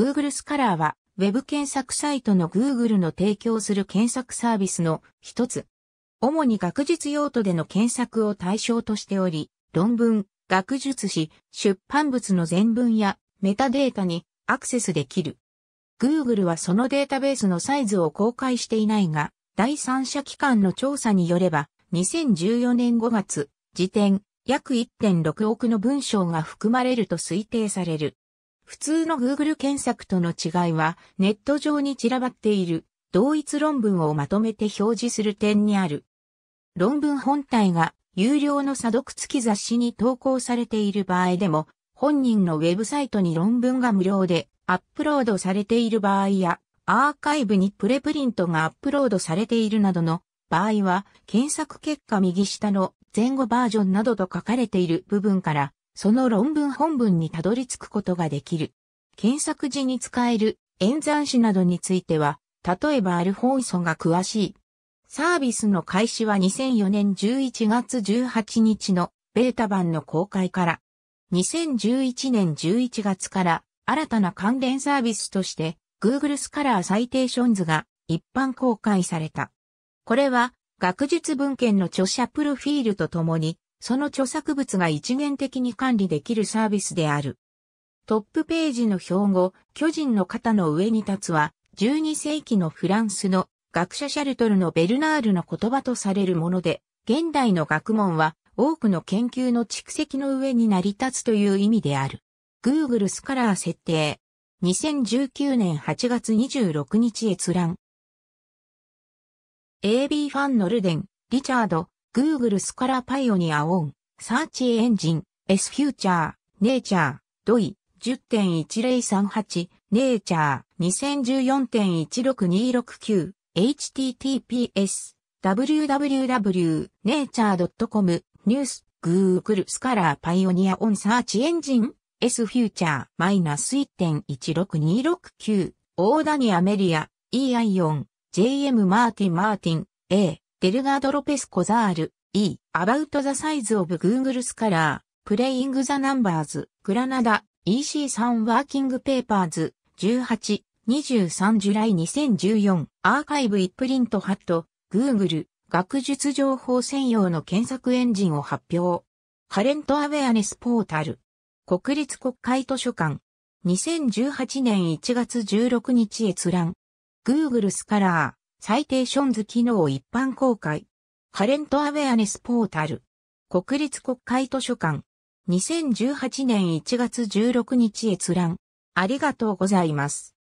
Google スカラーは、ウェブ検索サイトの Google の提供する検索サービスの一つ。主に学術用途での検索を対象としており、論文、学術誌、出版物の全文やメタデータにアクセスできる。Google はそのデータベースのサイズを公開していないが、第三者機関の調査によれば、2014年5月、時点、約1.6億の文章が含まれると推定される。普通の Google 検索との違いは、ネット上に散らばっている、同一論文をまとめて表示する点にある。論文本体が有料の査読付き雑誌に投稿されている場合でも、本人のウェブサイトに論文が無料でアップロードされている場合や、アーカイブにプレプリントがアップロードされているなどの場合は、検索結果右下の前後バージョンなどと書かれている部分からその論文本文にたどり着くことができる。検索時に使える演算子などについては、例えばアルフォンソが詳しい。サービスの開始は2004年11月18日のベータ版の公開から、2011年11月から新たな関連サービスとして Google スカラーサイテーションズが一般公開された。これは学術文献の著者プロフィールとともにその著作物が一元的に管理できるサービスである。トップページの標語、巨人の肩の上に立つは、12世紀のフランスの学者シャルトルのベルナールの言葉とされるもので、現代の学問は多くの研究の蓄積の上に成り立つという意味である。Google スカラー設定。2019年8月26日閲覧。AB ファンノルデン、リチャード、Google スカラパイオニアオン、サーチエンジン、S フューチャー、ネイチャー、ドイ、10.1038、ネイチャー、2014.16269、https、www.nature.com、ニュース、Google スカラーパイオニアオンサーチエンジン、S フューチャー、マイナス1.16269、オーダニアメリア、E アイオン、JM マーティンマーティン、A、デルガード・ロペス・コザール、E、About the Size of Google Scholar、Playing the Numbers、グラナダ、EC3 ワーキングペーパーズ、18、23 July 2014、アーカイブイプリントハット、Google、学術情報専用の検索エンジンを発表。カレントアウェアネスポータル。国立国会図書館。2018年1月16日閲覧。Google スカラー、サイテーションズ機能一般公開。ハレントアウェアネスポータル。国立国会図書館。2018年1月16日閲覧。ありがとうございます。